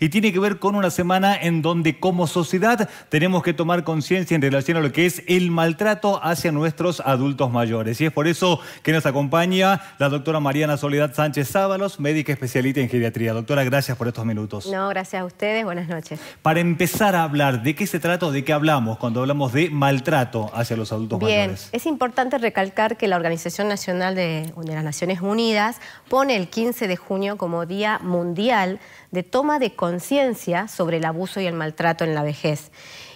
y tiene que ver con una semana en donde como sociedad tenemos que tomar conciencia en relación a lo que es el maltrato hacia nuestros adultos mayores. Y es por eso que nos acompaña la doctora Mariana Soledad Sánchez Sábalos, médica especialista en geriatría. Doctora, gracias por estos minutos. No, gracias a ustedes. Buenas noches. Para empezar a hablar, ¿de qué se trata o de qué hablamos cuando hablamos de maltrato hacia los adultos mayores? Bien, Es importante recalcar que la Organización Nacional de, las Naciones Unidas pone el 15 de junio como Día Mundial de Toma de Conciencia conciencia sobre el abuso y el maltrato en la vejez.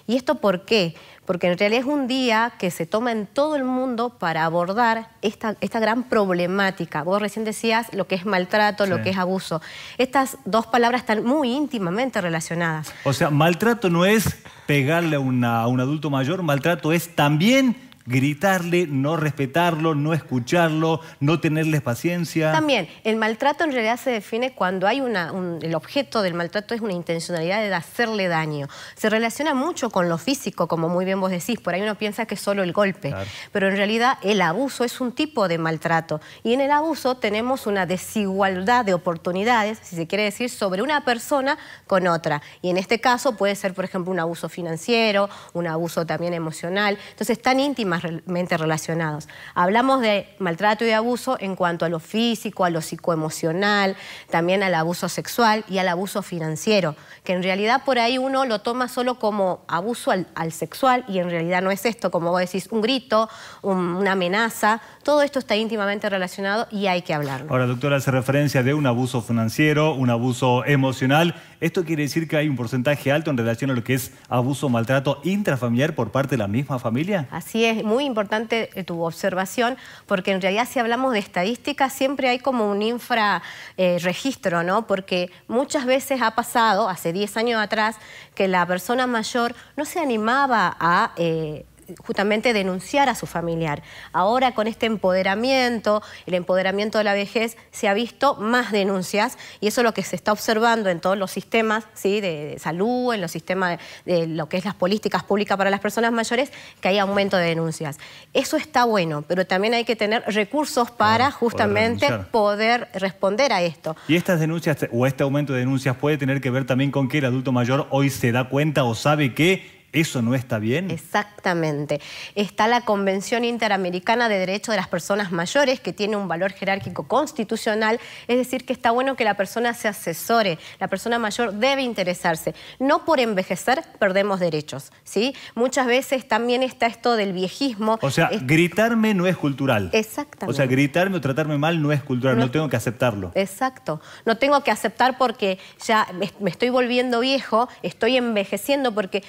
¿Y esto por qué? Porque en realidad es un día que se toma en todo el mundo para abordar esta, esta gran problemática. Vos recién decías lo que es maltrato, lo que es abuso. Estas dos palabras están muy íntimamente relacionadas. O sea, maltrato no es pegarle a un adulto mayor, maltrato es también gritarle, no respetarlo, no escucharlo, no tenerles paciencia. También, el maltrato en realidad se define cuando hay una... el objeto del maltrato es una intencionalidad de hacerle daño. Se relaciona mucho con lo físico, como muy bien vos decís. Por ahí uno piensa que es solo el golpe. Pero en realidad el abuso es un tipo de maltrato. Y en el abuso tenemos una desigualdad de oportunidades, si se quiere decir, sobre una persona con otra. Y en este caso puede ser, por ejemplo, un abuso financiero, un abuso también emocional. Entonces, tan íntimas realmente relacionados. Hablamos de maltrato y abuso en cuanto a lo físico, a lo psicoemocional, también al abuso sexual y al abuso financiero, que en realidad por ahí uno lo toma solo como abuso al, sexual y en realidad no es esto, como vos decís, un grito, una amenaza, todo esto está íntimamente relacionado y hay que hablarlo. Ahora, doctora, hace referencia de un abuso financiero, un abuso emocional. ¿Esto quiere decir que hay un porcentaje alto en relación a lo que es abuso maltrato intrafamiliar por parte de la misma familia? Así es, muy importante eh, tu observación, porque en realidad si hablamos de estadística siempre hay como un infra eh, registro, ¿no? Porque muchas veces ha pasado, hace 10 años atrás, que la persona mayor no se animaba a... Eh, justamente denunciar a su familiar. Ahora con este empoderamiento, el empoderamiento de la vejez, se ha visto más denuncias y eso es lo que se está observando en todos los sistemas ¿sí? de, salud, en los sistemas de, lo que es las políticas públicas para las personas mayores, que hay aumento de denuncias. Eso está bueno, pero también hay que tener recursos para justamente poder responder a esto. ¿Y estas denuncias o este aumento de denuncias puede tener que ver también con que el adulto mayor hoy se da cuenta o sabe que ¿Eso no está bien? Exactamente. Está la Convención Interamericana de Derechos de las Personas Mayores, que tiene un valor jerárquico constitucional, es decir, que está bueno que la persona se asesore, la persona mayor debe interesarse. No por envejecer perdemos derechos, ¿sí? Muchas veces también está esto del viejismo. O sea, gritarme no es cultural. Exactamente. O sea, gritarme o tratarme mal no es cultural, no, tengo que aceptarlo. Exacto. No tengo que aceptar porque ya me estoy volviendo viejo, estoy envejeciendo porque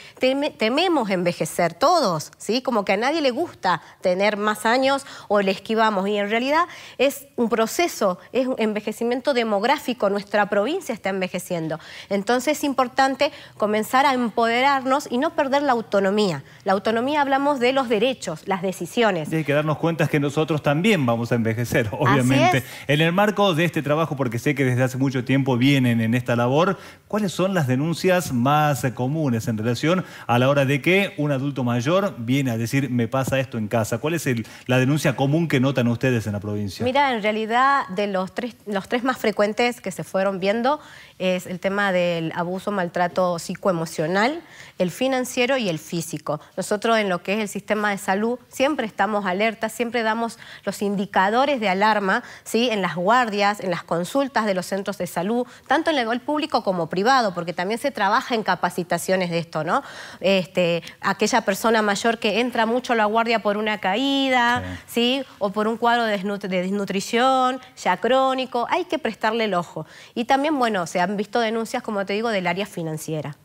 tememos envejecer todos, ¿sí? Como que a nadie le gusta tener más años o le esquivamos. Y en realidad es un proceso, es un envejecimiento demográfico. Nuestra provincia está envejeciendo. Entonces es importante comenzar a empoderarnos y no perder la autonomía. La autonomía hablamos de los derechos, las decisiones. hay que darnos cuenta que nosotros también vamos a envejecer, obviamente. En el marco de este trabajo, porque sé que desde hace mucho tiempo vienen en esta labor, ¿cuáles son las denuncias más comunes en relación a la hora de que un adulto mayor viene a decir me pasa esto en casa? ¿Cuál es la denuncia común que notan ustedes en la provincia? Mira, en realidad de los tres, los tres más frecuentes que se fueron viendo es el tema del abuso, maltrato psicoemocional, el financiero y el físico. Nosotros en lo que es el sistema de salud siempre estamos alertas, siempre damos los indicadores de alarma ¿sí? en las guardias, en las consultas de los centros de salud, tanto en el público como privado, porque también se trabaja en capacitaciones de esto, ¿no? Este, aquella persona mayor que entra mucho a la guardia por una caída, sí. o por un cuadro de, desnutrición ya crónico, hay que prestarle el ojo. Y también, bueno, se han visto denuncias, como te digo, del área financiera.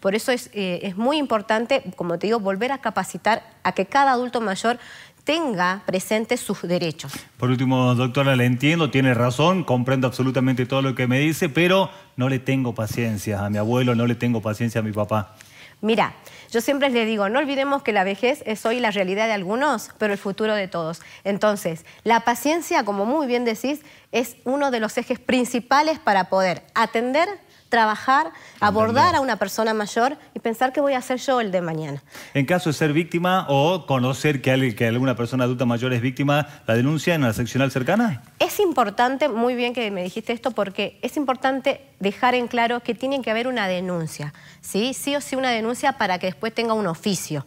Por eso eh, es, muy importante, como te digo, volver a capacitar a que cada adulto mayor tenga presentes sus derechos. Por último, doctora, le entiendo, tiene razón, comprendo absolutamente todo lo que me dice, pero no le tengo paciencia a mi abuelo, no le tengo paciencia a mi papá. Mira, yo siempre les digo, no olvidemos que la vejez es hoy la realidad de algunos, pero el futuro de todos. Entonces, la paciencia, como muy bien decís, es uno de los ejes principales para poder atender trabajar, abordar a una persona mayor y pensar qué voy a hacer yo el de mañana. En caso de ser víctima o conocer que, alguna persona adulta mayor es víctima, ¿la denuncia en la seccional cercana? Es importante, muy bien que me dijiste esto, porque es importante dejar en claro que tiene que haber una denuncia, ¿sí? Sí o sí una denuncia para que después tenga un oficio.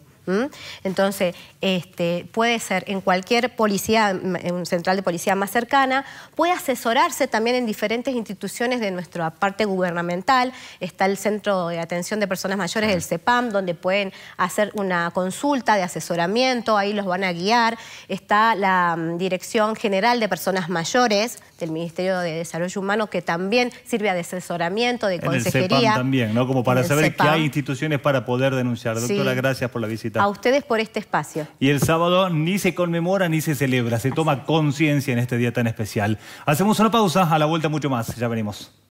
Entonces, este, puede ser en cualquier policía, en un central de policía más cercana, puede asesorarse también en diferentes instituciones de nuestra parte gubernamental. Está el Centro de Atención de Personas Mayores, del CEPAM, donde pueden hacer una consulta de asesoramiento, ahí los van a guiar. Está la Dirección General de Personas Mayores del Ministerio de Desarrollo Humano, que también sirve de asesoramiento, de consejería. el CEPAM también, ¿no? Como para saber que hay instituciones para poder denunciar. Doctora, gracias por la visita. A ustedes por este espacio. Y el sábado ni se conmemora ni se celebra, se toma conciencia en este día tan especial. Hacemos una pausa, a la vuelta mucho más, ya venimos.